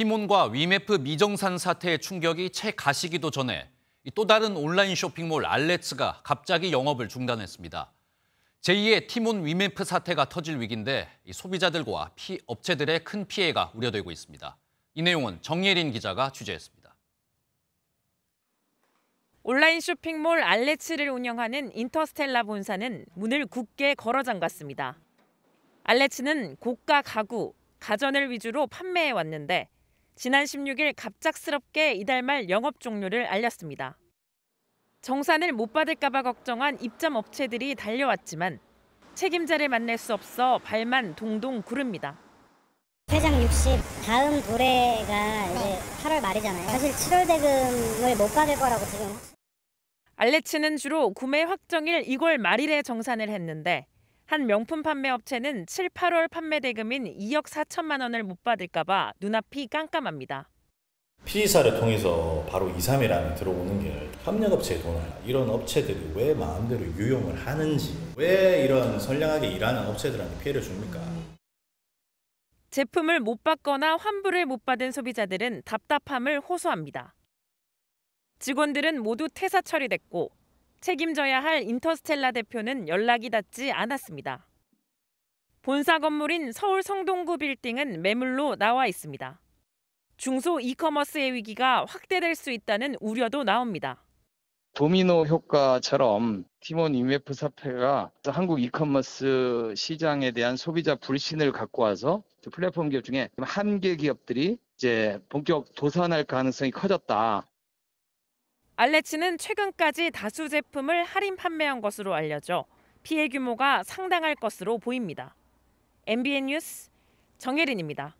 티몬과 위메프 미정산 사태의 충격이 채 가시기도 전에 또 다른 온라인 쇼핑몰 알레츠가 갑자기 영업을 중단했습니다. 제2의 티몬 위메프 사태가 터질 위기인데 소비자들과 피, 업체들의 큰 피해가 우려되고 있습니다. 이 내용은 정예린 기자가 취재했습니다. 온라인 쇼핑몰 알레츠를 운영하는 인터스텔라 본사는 문을 굳게 걸어 잠갔습니다. 알레츠는 고가 가구, 가전을 위주로 판매해 왔는데 지난 16일 갑작스럽게 이달 말 영업 종료를 알렸습니다. 정산을 못 받을까 봐 걱정한 입점 업체들이 달려왔지만 책임자를 만날 수 없어 발만 동동 구릅니다. 회장 60 다음 도래가 이제 8월 말이잖아요. 사실 7월 대금을 못 받을 거라고 지금 알레츠는 주로 구매 확정일 2월 말일에 정산을 했는데 한 명품 판매 업체는 7, 8월 판매 대금인 2억 4천만 원을 못 받을까 봐 눈앞이 깜깜합니다. 피의사를 통해서 바로 2, 3일 안에 들어오는 게 협력업체의 도나 이런 업체들이 왜 마음대로 유용을 하는지 왜 이런 선량하게 일하는 업체들한테 피해를 줍니까? 제품을 못 받거나 환불을 못 받은 소비자들은 답답함을 호소합니다. 직원들은 모두 퇴사 처리됐고 책임져야 할 인터스텔라 대표는 연락이 닿지 않았습니다. 본사 건물인 서울 성동구 빌딩은 매물로 나와 있습니다. 중소 이커머스의 위기가 확대될 수 있다는 우려도 나옵니다. 도미노 효과처럼 티몬 IMF 사태가 한국 이커머스 시장에 대한 소비자 불신을 갖고 와서 플랫폼 기업 중에 한 개 기업들이 이제 본격 도산할 가능성이 커졌다. 알레치는 최근까지 다수 제품을 할인 판매한 것으로 알려져 피해 규모가 상당할 것으로 보입니다. MBN 뉴스 정혜린입니다.